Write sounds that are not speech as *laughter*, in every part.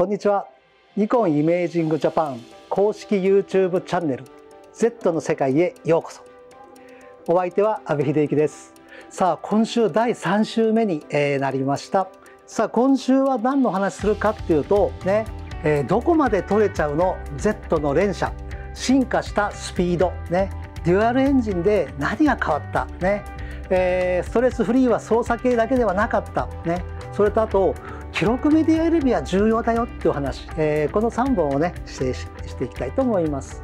こんにちはニコンイメージングジャパン公式 YouTube チャンネル Z の世界へようこそお相手は阿部秀之ですさあ今週第3週目に、えー、なりましたさあ今週は何の話するかっていうとね、えー、どこまで取れちゃうの Z の連射進化したスピードねデュアルエンジンで何が変わったね、えー、ストレスフリーは操作系だけではなかったねそれとあと記録メディアエレビは重要だよっていう話、えー、この3本をね指定していきたいと思います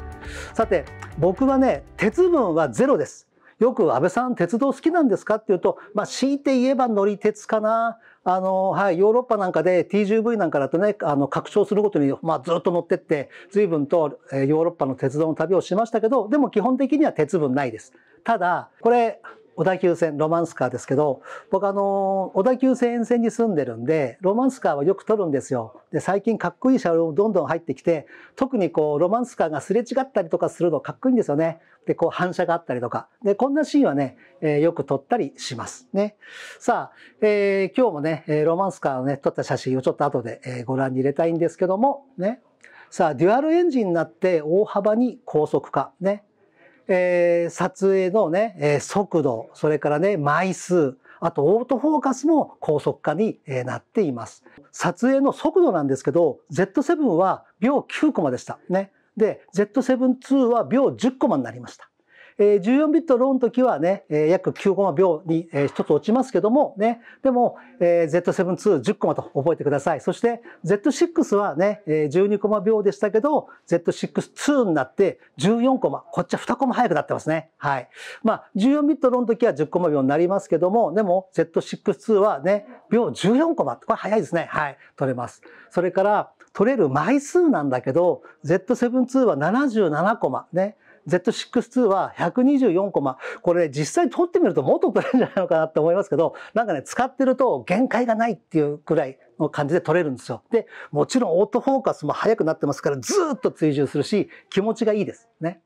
さて僕はね鉄分はゼロですよく安倍さん鉄道好きなんですかっていうと、まあ、強いて言えば乗り鉄かな。あの、はい、ヨーロッパなんかで TGV なんかだとね、あの、拡張するごとに、まあ、ずっと乗ってって、随分と、えー、ヨーロッパの鉄道の旅をしましたけど、でも基本的には鉄分ないです。ただ、これ、小田急線ロマンスカーですけど僕あの小田急線沿線に住んでるんでロマンスカーはよく撮るんですよ。で最近かっこいい車両もどんどん入ってきて特にこうロマンスカーがすれ違ったりとかするのかっこいいんですよね。でこう反射があったりとかでこんなシーンはね、えー、よく撮ったりしますね。さあ、えー、今日もねロマンスカーをね撮った写真をちょっと後で、えー、ご覧に入れたいんですけどもねさあデュアルエンジンになって大幅に高速化ねえー、撮影のね、えー、速度、それからね、枚数、あとオートフォーカスも高速化になっています。撮影の速度なんですけど、Z7 は秒9コマでした。ね。で、Z7-2 は秒10コマになりました。えー、14ビットローの時はね、えー、約9コマ秒に、えー、1つ落ちますけどもね、でも、えー、Z7-210 コマと覚えてください。そして Z6 はね、えー、12コマ秒でしたけど、Z6-2 になって14コマ、こっちは2コマ早くなってますね。はい。まあ、14ビットローの時は10コマ秒になりますけども、でも Z6-2 はね、秒14コマ、これ早いですね。はい。取れます。それから、取れる枚数なんだけど、Z7-2 は77コマね。Z62 は124コマ。これ、ね、実際撮ってみるともっと撮れるんじゃないのかなって思いますけど、なんかね、使ってると限界がないっていうくらいの感じで撮れるんですよ。で、もちろんオートフォーカスも速くなってますから、ずっと追従するし、気持ちがいいですね。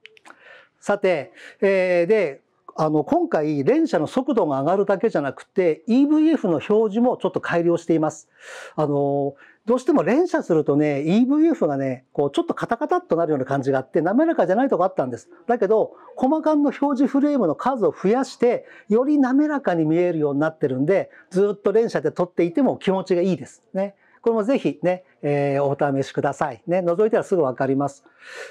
さて、えー、で、あの今回連射の速度が上がるだけじゃなくて EVF の表示もちょっと改良しています。あのどうしても連射するとね、EVF がね、こうちょっとカタカタっとなるような感じがあって、滑らかじゃないとこあったんです。だけど、細かんの表示フレームの数を増やして、より滑らかに見えるようになってるんで、ずっと連射で撮っていても気持ちがいいですね。これもぜひね、えー、お試しください。ね、覗いたらすぐわかります。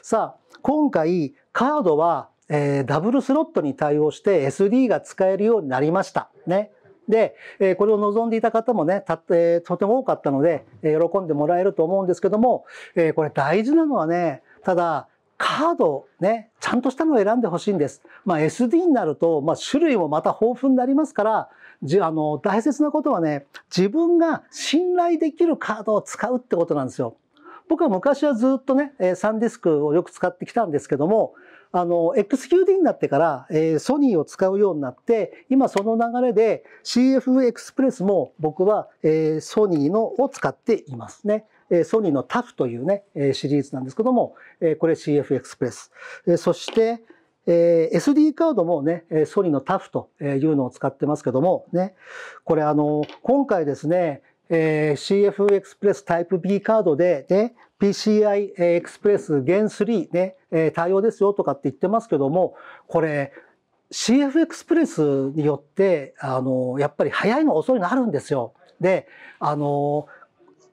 さあ、今回カードは、えー、ダブルスロットに対応して SD が使えるようになりました。ね。で、えこれを望んでいた方もね、たて、とても多かったので、え喜んでもらえると思うんですけども、えこれ大事なのはね、ただ、カードね、ちゃんとしたのを選んでほしいんです。まあ、SD になると、まあ、種類もまた豊富になりますから、じあの大切なことはね、自分が信頼できるカードを使うってことなんですよ。僕は昔はずっとね、サンディスクをよく使ってきたんですけども、あの、XQD になってから、えー、ソニーを使うようになって、今その流れで CF エクスプレスも僕は、えー、ソニーのを使っていますね。ソニーのタフというね、シリーズなんですけども、これ CF エクスプレス。そして、え SD カードもね、ソニーのタフというのを使ってますけども、ね、これあの、今回ですね、えー、CF エクスプレスタイプ B カードで、ね、PCI エクスプレスゲン3ね、え対応ですよとかって言ってますけども、これ、CF エクスプレスによって、あの、やっぱり早いの遅いのあるんですよ。で、あの、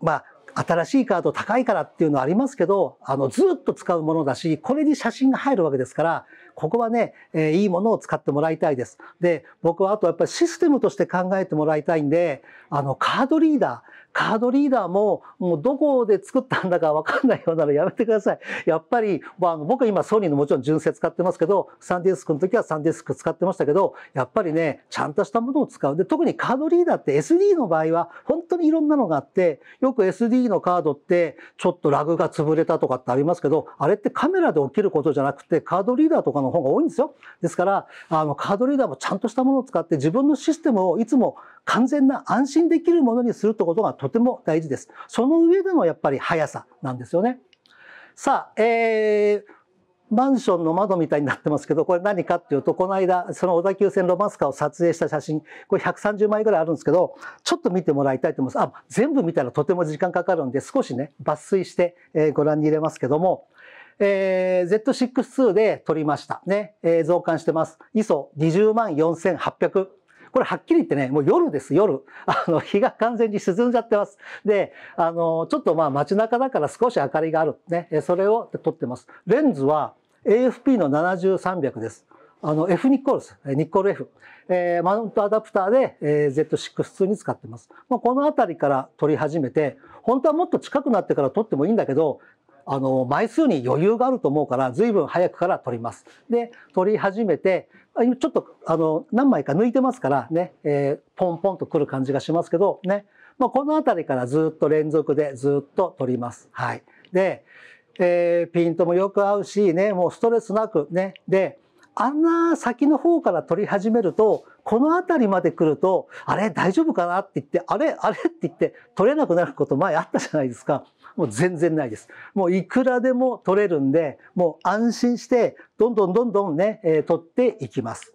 まあ、新しいカード高いからっていうのはありますけど、あの、ずっと使うものだし、これに写真が入るわけですから、ここはね、えー、いいものを使ってもらいたいです。で、僕はあとやっぱりシステムとして考えてもらいたいんで、あの、カードリーダー、カードリーダーも、もうどこで作ったんだかわかんないようならやめてください。やっぱり、まあ、僕は今ソニーのもちろん純正使ってますけど、サンディスクの時はサンディスク使ってましたけど、やっぱりね、ちゃんとしたものを使う。で、特にカードリーダーって SD の場合は、本当にいろんなのがあって、よく SD のカードってちょっとラグが潰れたとかってありますけど、あれってカメラで起きることじゃなくてカードリーダーとかの方が多いんですよ。ですから、あのカードリーダーもちゃんとしたものを使って自分のシステムをいつも完全な安心できるものにするってことがとても大事です。その上でのやっぱり速さなんですよね。さあ、えー、マンションの窓みたいになってますけど、これ何かっていうと、この間、その小田急線ロマンスカーを撮影した写真、これ130枚ぐらいあるんですけど、ちょっと見てもらいたいと思います。あ、全部見たらとても時間かかるんで、少しね、抜粋してご覧に入れますけども、えー、Z6-2 で撮りました。ね、えー、増刊してます。ISO204,800。これはっきり言ってね、もう夜です、夜。*laughs* あの、日が完全に沈んじゃってます。で、あの、ちょっとまあ街中だから少し明かりがある。ね、それを撮ってます。レンズは AFP の7 3 0 0です。あの、F ニッコールです。ニッコール F。えー、マウントアダプターで、え Z6-2 に使ってます。まあ、この辺りから撮り始めて、本当はもっと近くなってから撮ってもいいんだけど、あの枚数に余裕があると思うから随分早くから取ります。で取り始めてちょっとあの何枚か抜いてますからね、えー、ポンポンとくる感じがしますけどね、まあ、この辺りからずっと連続でずっと取ります。はい、で、えー、ピントもよく合うしねもうストレスなくねであんな先の方から撮り始めると、この辺りまで来ると、あれ大丈夫かなって言って、あれあれって言って取れなくなること前あったじゃないですか。もう全然ないです。もういくらでも取れるんで、もう安心して、どんどんどんどんね、えー、っていきます。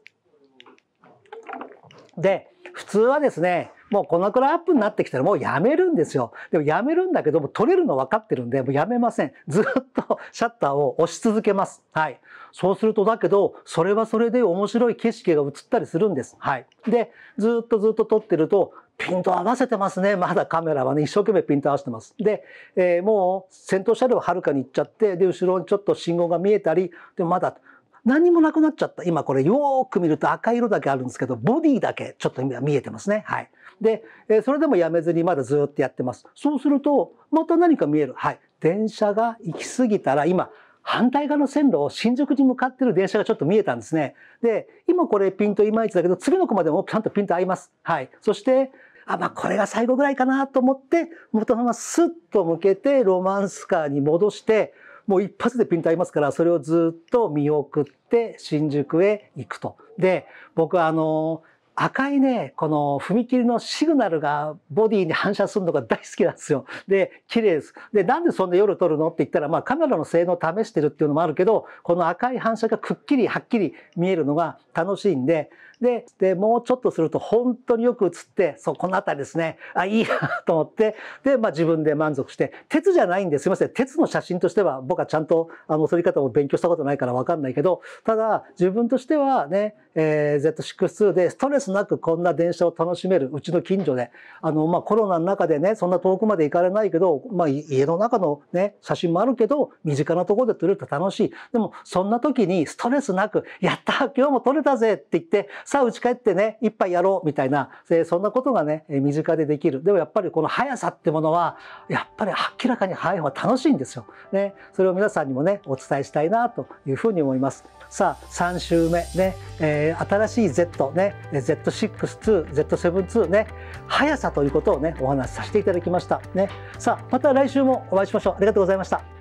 で、普通はですね、もうこのくらいアップになってきたらもうやめるんですよ。でもやめるんだけども取れるの分かってるんで、もうやめません。ずっと *laughs* シャッターを押し続けます。はい。そうするとだけど、それはそれで面白い景色が映ったりするんです。はい。で、ずっとずっと撮ってると、ピント合わせてますね。まだカメラはね、一生懸命ピント合わせてます。で、えー、もう先頭車両はるかに行っちゃって、で、後ろにちょっと信号が見えたり、で、もまだ何もなくなっちゃった。今これよーく見ると赤色だけあるんですけど、ボディだけちょっと見えてますね。はい。で、それでもやめずにまだずっとやってます。そうすると、また何か見える。はい。電車が行き過ぎたら、今、反対側の線路を新宿に向かってる電車がちょっと見えたんですね。で、今これピントいまいちだけど、次の子までもちゃんとピント合います。はい。そして、あ、まあこれが最後ぐらいかなと思って、元のままスッと向けてロマンスカーに戻して、もう一発でピント合いますから、それをずっと見送って新宿へ行くと。で、僕はあの、赤いね、この踏切のシグナルがボディに反射するのが大好きなんですよ。で、綺麗です。で、なんでそんな夜撮るのって言ったら、まあカメラの性能を試してるっていうのもあるけど、この赤い反射がくっきりはっきり見えるのが楽しいんで、ででもうちょっとすると本当によく映ってそうこのたりですねあいいやと思ってで、まあ、自分で満足して鉄じゃないんですすいません鉄の写真としては僕はちゃんとあの撮り方を勉強したことないからわかんないけどただ自分としてはね、えー、Z6-2 でストレスなくこんな電車を楽しめるうちの近所であの、まあ、コロナの中でねそんな遠くまで行かれないけど、まあ、家の中の、ね、写真もあるけど身近なところで撮れると楽しいでもそんな時にストレスなく「やった今日も撮れたぜ」って言ってさあ、家帰ってね、一杯やろうみたいな、そんなことがね、身近でできる。でもやっぱりこの速さってものは、やっぱり明らかに速い方が楽しいんですよ。ね、それを皆さんにもね、お伝えしたいなというふうに思います。さあ、3週目ね、えー、新しい Z ね、Z6-2、Z7-2 ね、速さということをね、お話しさせていただきました。ね、さあ、また来週もお会いしましょう。ありがとうございました。